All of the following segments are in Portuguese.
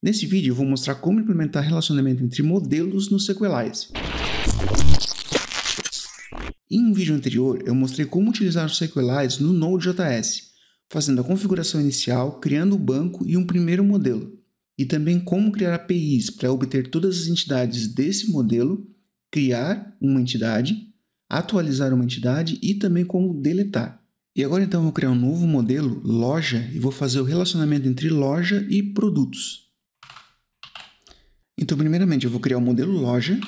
Nesse vídeo eu vou mostrar como implementar relacionamento entre modelos no SQLize. Em um vídeo anterior, eu mostrei como utilizar o SQLize no Node.js, fazendo a configuração inicial, criando o banco e um primeiro modelo, e também como criar APIs para obter todas as entidades desse modelo, criar uma entidade, atualizar uma entidade e também como deletar. E agora então eu vou criar um novo modelo, loja, e vou fazer o relacionamento entre loja e produtos. Então, primeiramente, eu vou criar o um modelo loja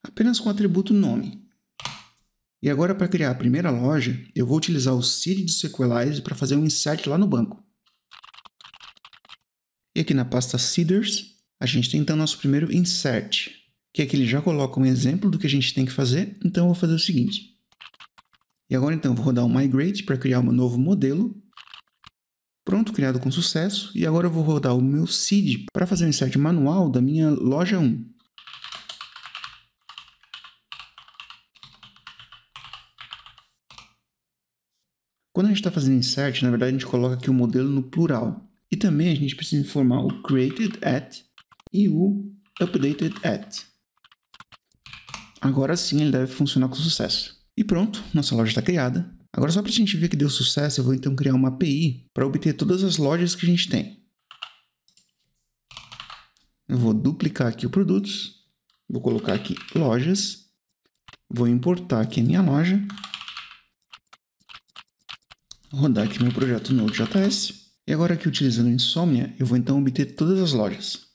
apenas com o atributo nome. E agora, para criar a primeira loja, eu vou utilizar o seed do SQLize para fazer um insert lá no banco. E aqui na pasta seeders, a gente tem então nosso primeiro insert, que aqui é ele já coloca um exemplo do que a gente tem que fazer, então eu vou fazer o seguinte. E agora então, eu vou rodar o migrate para criar um novo modelo Pronto, criado com sucesso. E agora eu vou rodar o meu seed para fazer um insert manual da minha loja 1. Quando a gente está fazendo insert, na verdade a gente coloca aqui o modelo no plural. E também a gente precisa informar o created at e o updated at. Agora sim ele deve funcionar com sucesso. E pronto, nossa loja está criada. Agora, só para a gente ver que deu sucesso, eu vou então criar uma API para obter todas as lojas que a gente tem. Eu vou duplicar aqui o produtos, vou colocar aqui lojas, vou importar aqui a minha loja, rodar aqui meu projeto Node.js, e agora aqui utilizando o Insomnia, eu vou então obter todas as lojas.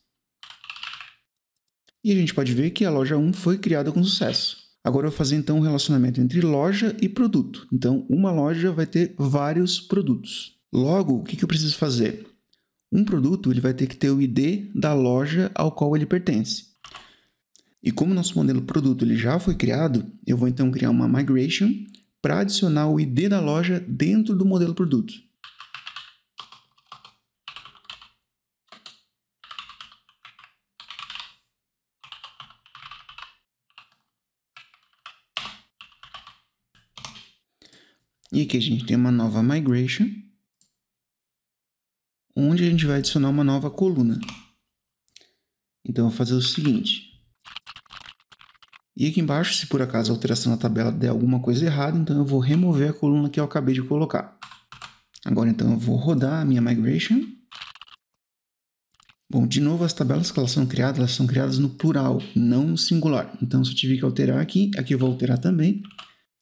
E a gente pode ver que a loja 1 foi criada com sucesso. Agora eu vou fazer então um relacionamento entre loja e produto. Então, uma loja vai ter vários produtos. Logo, o que, que eu preciso fazer? Um produto ele vai ter que ter o ID da loja ao qual ele pertence. E como nosso modelo produto ele já foi criado, eu vou então criar uma migration para adicionar o ID da loja dentro do modelo produto. E aqui a gente tem uma nova migration, onde a gente vai adicionar uma nova coluna. Então, eu vou fazer o seguinte. E aqui embaixo, se por acaso a alteração na tabela der alguma coisa errada, então eu vou remover a coluna que eu acabei de colocar. Agora, então, eu vou rodar a minha migration. Bom, de novo, as tabelas que elas são criadas, elas são criadas no plural, não no singular. Então, se eu tiver que alterar aqui, aqui eu vou alterar também.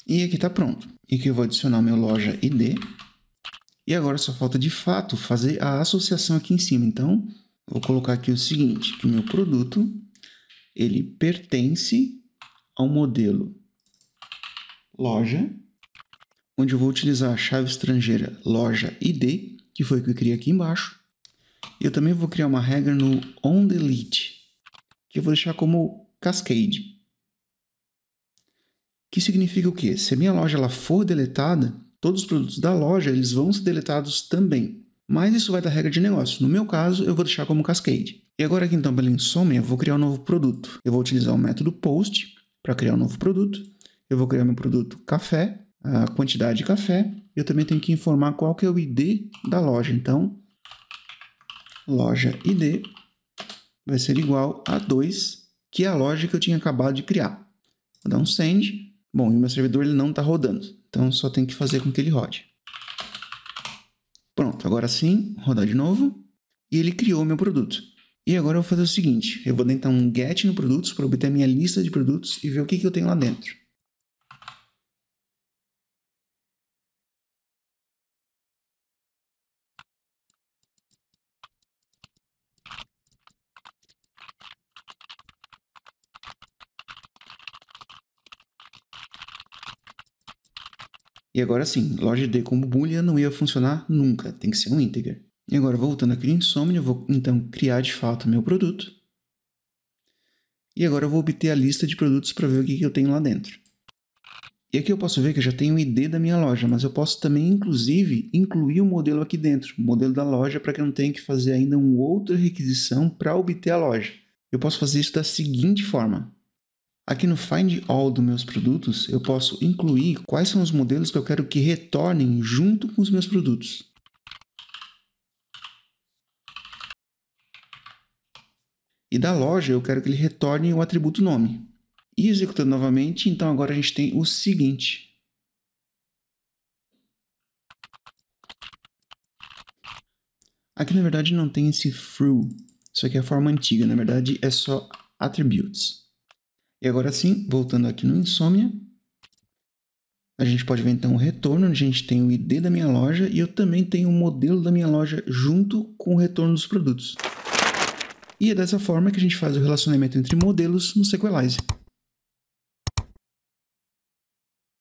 E aqui está pronto. E aqui eu vou adicionar meu loja ID. E agora só falta de fato fazer a associação aqui em cima. Então, vou colocar aqui o seguinte, que o meu produto ele pertence ao modelo loja, onde eu vou utilizar a chave estrangeira loja ID, que foi o que eu criei aqui embaixo. E eu também vou criar uma regra no onDelete, que eu vou deixar como cascade. Que significa o quê? Se a minha loja ela for deletada, todos os produtos da loja eles vão ser deletados também. Mas isso vai da regra de negócio. No meu caso, eu vou deixar como cascade. E agora aqui então pela insônia, eu vou criar um novo produto. Eu vou utilizar o método post para criar um novo produto. Eu vou criar meu produto café, a quantidade de café. Eu também tenho que informar qual que é o ID da loja. Então, loja ID vai ser igual a 2, que é a loja que eu tinha acabado de criar. Vou dar um send Bom, e o meu servidor ele não está rodando, então só tem que fazer com que ele rode. Pronto, agora sim, rodar de novo. E ele criou o meu produto. E agora eu vou fazer o seguinte, eu vou tentar um get no produtos para obter a minha lista de produtos e ver o que, que eu tenho lá dentro. E agora sim, loja D como boolean não ia funcionar nunca, tem que ser um integer. E agora voltando aqui no Insomnia, eu vou então criar de fato meu produto. E agora eu vou obter a lista de produtos para ver o que, que eu tenho lá dentro. E aqui eu posso ver que eu já tenho o ID da minha loja, mas eu posso também, inclusive, incluir o um modelo aqui dentro, o modelo da loja, para que eu não tenha que fazer ainda uma outra requisição para obter a loja. Eu posso fazer isso da seguinte forma. Aqui no Find All dos meus produtos, eu posso incluir quais são os modelos que eu quero que retornem junto com os meus produtos. E da loja, eu quero que ele retorne o atributo nome. E executando novamente, então agora a gente tem o seguinte. Aqui na verdade não tem esse through. Isso aqui é a forma antiga, na verdade é só attributes. E agora sim, voltando aqui no Insônia, a gente pode ver então o retorno, onde a gente tem o ID da minha loja e eu também tenho o modelo da minha loja junto com o retorno dos produtos. E é dessa forma que a gente faz o relacionamento entre modelos no Sequelize.